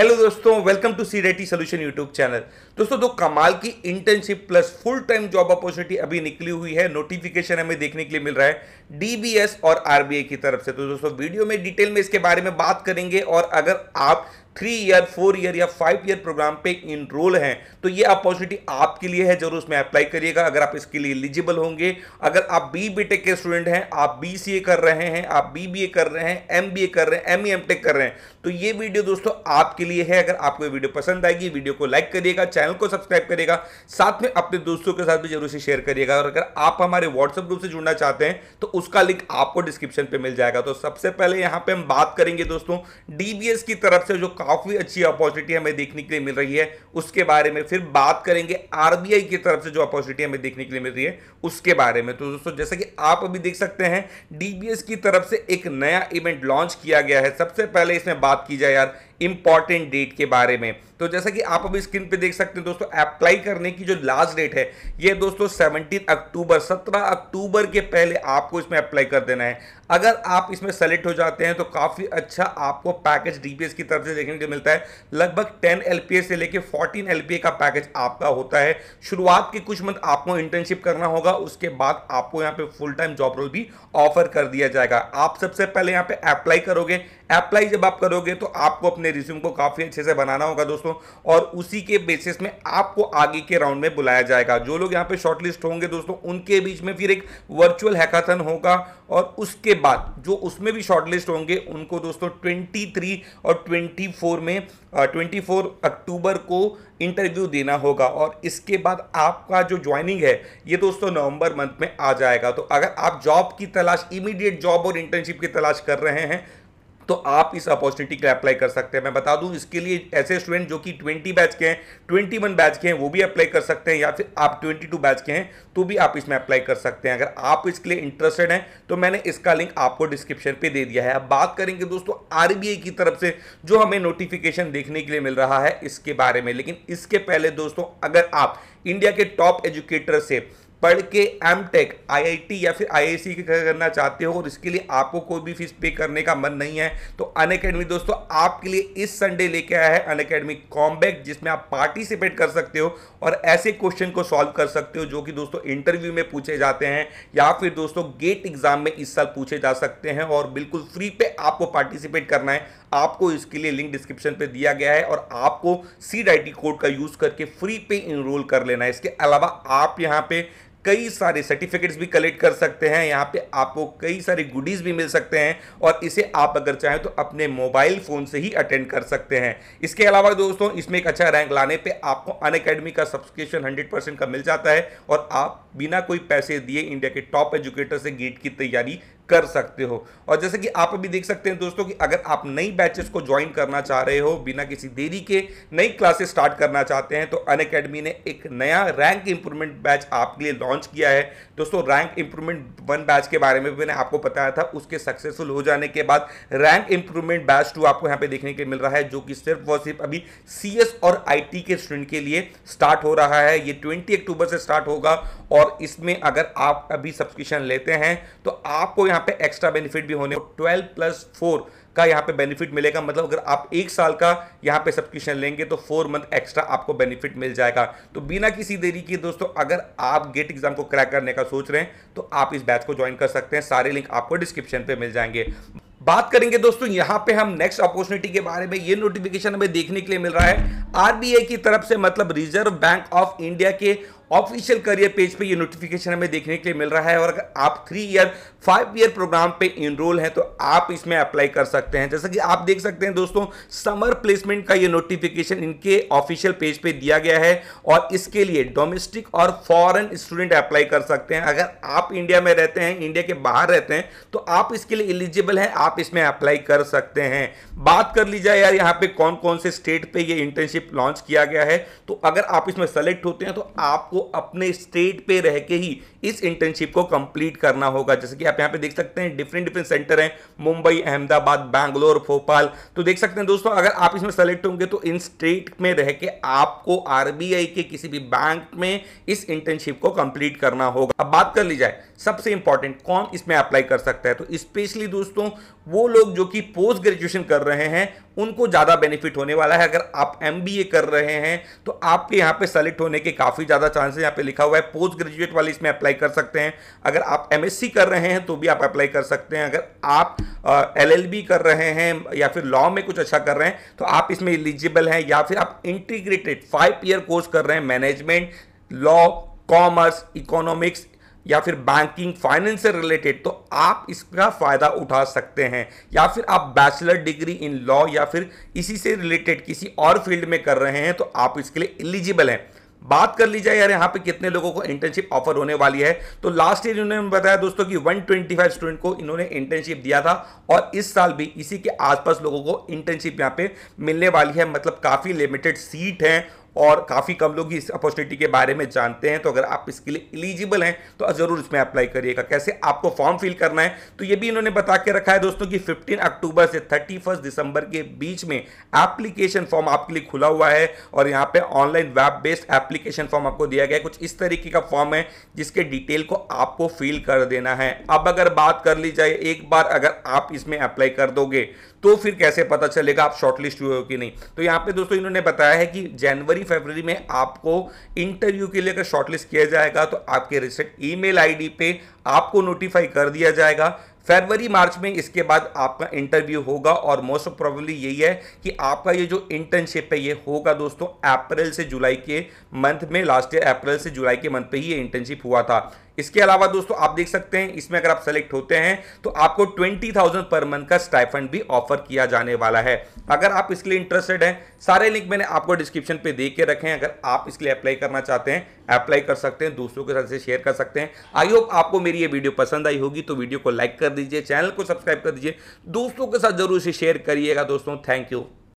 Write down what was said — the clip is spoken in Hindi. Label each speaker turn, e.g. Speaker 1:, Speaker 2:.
Speaker 1: हेलो दोस्तों वेलकम टू सी रेटी सोल्यूशन यूट्यूब चैनल दोस्तों दो कमाल की internship plus full time job opportunity अभी निकली हुई है नोटिफिकेशन हमें देखने के लिए मिल रहा है डीबीएस और आरबीआई की तरफ से तो दोस्तों वीडियो में डिटेल में इसके बारे में बात करेंगे और अगर आप थ्री ईयर फोर ईयर या फाइव ईयर प्रोग्राम पे इनरोल हैं तो ये अपॉर्चुनिटी आपके लिए है जरूर उसमें अप्लाई करिएगा अगर आप इसके लिए एलिजिबल होंगे अगर आप बी बी के स्टूडेंट हैं आप बी सी ए कर रहे हैं आप बी कर रहे हैं एम बी ए कर रहे हैं एम एम टेक कर रहे हैं तो ये वीडियो दोस्तों आपके लिए है अगर आपको वीडियो पसंद आएगी वीडियो को लाइक करिएगा चैनल को सब्सक्राइब करिएगा साथ में अपने दोस्तों के साथ भी जरूर से शेयर करिएगा और अगर आप हमारे व्हाट्सएप ग्रुप से जुड़ना चाहते हैं तो उसका लिंक आपको डिस्क्रिप्शन पर मिल जाएगा तो सबसे पहले यहाँ पे हम बात करेंगे दोस्तों डीबीएस की तरफ से जो काफ़ी अच्छी अपॉर्चुनिटी हमें देखने के लिए मिल रही है उसके बारे में फिर बात करेंगे आरबीआई की तरफ से जो अपॉर्चुनिटी हमें देखने के लिए मिल रही है उसके बारे में तो दोस्तों जैसा कि आप अभी देख सकते हैं डीबीएस की तरफ से एक नया इवेंट लॉन्च किया गया है सबसे पहले इसमें बात की जाए यार इंपॉर्टेंट डेट के बारे में तो जैसा कि आप अभी स्क्रीन पे देख सकते हैं दोस्तों अप्लाई करने की जो लास्ट डेट है ये दोस्तों 17 अक्टूबर 17 अक्टूबर के पहले आपको इसमें अप्लाई कर देना है अगर आप इसमें सेलेक्ट हो जाते हैं तो काफ़ी अच्छा आपको पैकेज डीपीएस की तरफ से देखने को मिलता है लगभग 10 एलपीए से लेकर 14 एलपीए का पैकेज आपका होता है शुरुआत के कुछ मंथ आपको इंटर्नशिप करना होगा उसके बाद आपको यहाँ पे फुल टाइम जॉब रोल भी ऑफर कर दिया जाएगा आप सबसे पहले यहाँ पे अप्लाई करोगे अप्लाई जब आप करोगे तो आपको अपने रिज्यूम को काफ़ी अच्छे से बनाना होगा दोस्तों और उसी के बेसिस में आपको आगे के राउंड में बुलाया जाएगा जो लोग यहाँ पे शॉर्टलिस्ट होंगे दोस्तों उनके बीच में फिर एक वर्चुअल हैकाथन होगा और उसके बाद जो उसमें भी शॉर्टलिस्ट होंगे उनको दोस्तों ट्वेंटी और ट्वेंटी में ट्वेंटी अक्टूबर को इंटरव्यू देना होगा और इसके बाद आपका जो ज्वाइनिंग है ये दोस्तों नवंबर मंथ में आ जाएगा तो अगर आप जॉब की तलाश इमीडिएट जॉब और इंटर्नशिप की तलाश कर रहे हैं तो आप इस अपॉर्चुनिटी के लिए अप्लाई कर सकते हैं मैं बता दूं इसके लिए ऐसे स्टूडेंट जो कि 20 बैच के हैं 21 बैच के हैं वो भी अप्लाई कर सकते हैं या फिर आप 22 बैच के हैं तो भी आप इसमें अप्लाई कर सकते हैं अगर आप इसके लिए इंटरेस्टेड हैं तो मैंने इसका लिंक आपको डिस्क्रिप्शन पर दे दिया है अब बात करेंगे दोस्तों आर की तरफ से जो हमें नोटिफिकेशन देखने के लिए मिल रहा है इसके बारे में लेकिन इसके पहले दोस्तों अगर आप इंडिया के टॉप एजुकेटर से पढ़ के एम टेक आई या फिर आई की करना चाहते हो और इसके लिए आपको कोई भी फीस पे करने का मन नहीं है तो अन दोस्तों आपके लिए इस संडे लेके आया है अन अकेडमी कॉम्बैक जिसमें आप पार्टिसिपेट कर सकते हो और ऐसे क्वेश्चन को सॉल्व कर सकते हो जो कि दोस्तों इंटरव्यू में पूछे जाते हैं या फिर दोस्तों गेट एग्जाम में इस साल पूछे जा सकते हैं और बिल्कुल फ्री पे आपको पार्टिसिपेट करना है आपको इसके लिए लिंक डिस्क्रिप्शन पे दिया गया है और आपको सी कोड का यूज़ करके फ्री पे इनरोल कर लेना है इसके अलावा आप यहाँ पे कई सारे सर्टिफिकेट्स भी कलेक्ट कर सकते हैं यहाँ पे आपको कई सारे गुडीज़ भी मिल सकते हैं और इसे आप अगर चाहें तो अपने मोबाइल फ़ोन से ही अटेंड कर सकते हैं इसके अलावा दोस्तों इसमें एक अच्छा रैंक लाने पे आपको अन अकेडमी का सब्सक्रिप्शन 100 परसेंट का मिल जाता है और आप बिना कोई पैसे दिए इंडिया के टॉप एजुकेटर से गेट की तैयारी कर सकते हो और जैसे कि आप भी देख सकते हैं दोस्तों कि अगर आप नई बैचेस को ज्वाइन करना चाह रहे हो बिना किसी देरी के नई क्लासेस स्टार्ट करना चाहते हैं तो अन अकेडमी ने एक नया रैंक इंप्रूवमेंट बैच आपके लिए लॉन्च किया है दोस्तों रैंक इंप्रूवमेंट वन बैच के बारे में भी मैंने आपको बताया था उसके सक्सेसफुल हो जाने के बाद रैंक इंप्रूवमेंट बैच टू आपको यहाँ पे देखने के मिल रहा है जो कि सिर्फ और सिर्फ अभी सी और आई के स्टूडेंट के लिए स्टार्ट हो रहा है ये ट्वेंटी अक्टूबर से स्टार्ट होगा और इसमें अगर आप अभी सब्सक्रिप्शन लेते हैं तो आपको यहां यहाँ पे एक्स्ट्रा बेनिफिट भी होने ट्वेल्व प्लस फोर का यहाँ पे बेनिफिट मिलेगा मतलब अगर आप एक साल का यहाँ पे सब्सक्रिप्शन लेंगे तो फोर मंथ एक्स्ट्रा आपको बेनिफिट मिल जाएगा तो बिना किसी देरी के दोस्तों अगर आप गेट एग्जाम को क्रैक करने का सोच रहे हैं तो आप इस बैच को ज्वाइन कर सकते हैं सारे लिंक आपको डिस्क्रिप्शन पे मिल जाएंगे बात करेंगे दोस्तों यहाँ पे हम नेक्स्ट अपॉर्चुनिटी के बारे में ये नोटिफिकेशन हमें देखने के लिए मिल रहा है आरबीआई की तरफ से मतलब रिजर्व बैंक ऑफ इंडिया के ऑफिशियल करियर पेज पे ये नोटिफिकेशन हमें देखने के लिए मिल रहा है और अगर आप three year five year program पे इनरोल हैं तो आप इसमें अप्लाई कर सकते हैं जैसा कि आप देख सकते हैं दोस्तों समर प्लेसमेंट का ये नोटिफिकेशन इनके ऑफिशियल पेज पे दिया गया है और इसके लिए डोमेस्टिक और फॉरेन स्टूडेंट अप्लाई कर सकते हैं अगर आप इंडिया में रहते हैं इंडिया के बाहर रहते हैं तो आप इसके लिए एलिजिबल हैं आप इसमें अप्लाई कर सकते हैं बात कर ली जाए यार यहाँ पे कौन कौन से स्टेट पर यह इंटर्नशिप चिप लॉन्च किया गया है तो अगर आप इसमें सेलेक्ट होते हैं तो आपको अपने स्टेट पे रह के ही इस इंटर्नशिप को कंप्लीट करना होगा जैसे कि आप यहाँ पे देख सकते हैं डिफरेंट डिफरेंट सेंटर हैं मुंबई अहमदाबाद बैंगलोर भोपाल तो देख सकते हैं दोस्तों अगर आप इसमें सेलेक्ट होंगे तो इन स्टेट में रह के आपको आर के किसी भी बैंक में इस इंटर्नशिप को कंप्लीट करना होगा अब बात कर ली जाए सबसे इंपॉर्टेंट कौन इसमें अप्लाई कर सकता है तो स्पेशली दोस्तों वो लोग जो कि पोस्ट ग्रेजुएशन कर रहे हैं उनको ज़्यादा बेनिफिट होने वाला है अगर आप एम कर रहे हैं तो आपके यहाँ पे सेलेक्ट होने के काफ़ी ज़्यादा चांसेस यहाँ पे लिखा हुआ है पोस्ट ग्रेजुएट वाले इसमें अप्लाई कर सकते हैं अगर आप एम कर रहे हैं तो भी आप अप्लाई कर सकते हैं अगर आप एल uh, कर रहे हैं या फिर लॉ में कुछ अच्छा कर रहे हैं तो आप इसमें एलिजिबल हैं या फिर आप इंटीग्रेटेड फाइव ईयर कोर्स कर रहे हैं मैनेजमेंट लॉ कॉमर्स इकोनॉमिक्स या फिर बैंकिंग फाइनेंस से रिलेटेड तो आप इसका फ़ायदा उठा सकते हैं या फिर आप बैचलर डिग्री इन लॉ या फिर इसी से रिलेटेड किसी और फील्ड में कर रहे हैं तो आप इसके लिए एलिजिबल हैं बात कर ली जाए यार यहाँ पे कितने लोगों को इंटर्नशिप ऑफर होने वाली है तो लास्ट ईयर इन्होंने बताया दोस्तों कि 125 स्टूडेंट को इन्होंने इंटर्नशिप दिया था और इस साल भी इसी के आसपास लोगों को इंटर्नशिप यहाँ पे मिलने वाली है मतलब काफ़ी लिमिटेड सीट है और काफ़ी कम लोग इस अपॉर्चुनिटी के बारे में जानते हैं तो अगर आप इसके लिए एलिजिबल हैं तो ज़रूर इसमें अप्लाई करिएगा कैसे आपको फॉर्म फिल करना है तो ये भी इन्होंने बता के रखा है दोस्तों कि 15 अक्टूबर से 31 दिसंबर के बीच में एप्लीकेशन फॉर्म आपके लिए खुला हुआ है और यहाँ पे online web based application form आपको दिया गया है कुछ इस तरीके का फॉर्म है जिसके डिटेल को आपको फिल कर देना है अब अगर बात कर ली जाए एक बार अगर आप इसमें अप्लाई कर दोगे तो फिर कैसे पता चलेगा आप शॉर्टलिस्ट हुए हो कि नहीं तो यहाँ पे दोस्तों इन्होंने बताया है कि जनवरी जनवरी फरवरी में आपको इंटरव्यू के लिए अगर शॉर्टलिस्ट किया जाएगा तो आपके रिसेंट ईमेल आईडी पे आपको नोटिफाई कर दिया जाएगा फरवरी मार्च में इसके बाद आपका इंटरव्यू होगा और मोस्ट ऑफ प्रॉब्लली यही है कि आपका ये जो इंटर्नशिप है ये होगा दोस्तों अप्रैल से जुलाई के मंथ में लास्ट ईयर अप्रैल से जुलाई के मंथ पे ही ये इंटर्नशिप हुआ था इसके अलावा दोस्तों आप देख सकते हैं इसमें अगर आप सेलेक्ट होते हैं तो आपको ट्वेंटी थाउजेंड पर मंथ का स्टाइफंड भी ऑफर किया जाने वाला है अगर आप इसके लिए इंटरेस्टेड हैं सारे लिंक मैंने आपको डिस्क्रिप्शन पे दे के रखे हैं अगर आप इसके लिए अप्लाई करना चाहते हैं अप्लाई कर सकते हैं दोस्तों के साथ शेयर कर सकते हैं आई होप आपको मेरी ये वीडियो पसंद आई होगी तो वीडियो को लाइक कर दीजिए चैनल को सब्सक्राइब कर दीजिए दोस्तों के साथ जरूर इसे शेयर करिएगा दोस्तों थैंक यू